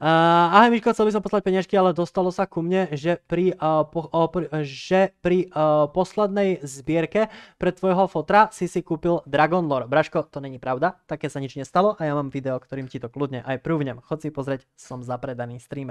Uh, ahoj Miško, chcel by som poslať peniažky, ale dostalo sa ku mne, že pri, uh, po, uh, pri, že pri uh, poslednej zbierke pre tvojho fotra si si kúpil Dragon Lore. Braško, to není pravda, také sa nič nestalo a ja mám video, ktorým ti to kľudne aj prúvnem. Chod si pozrieť, som zapredaný streamer.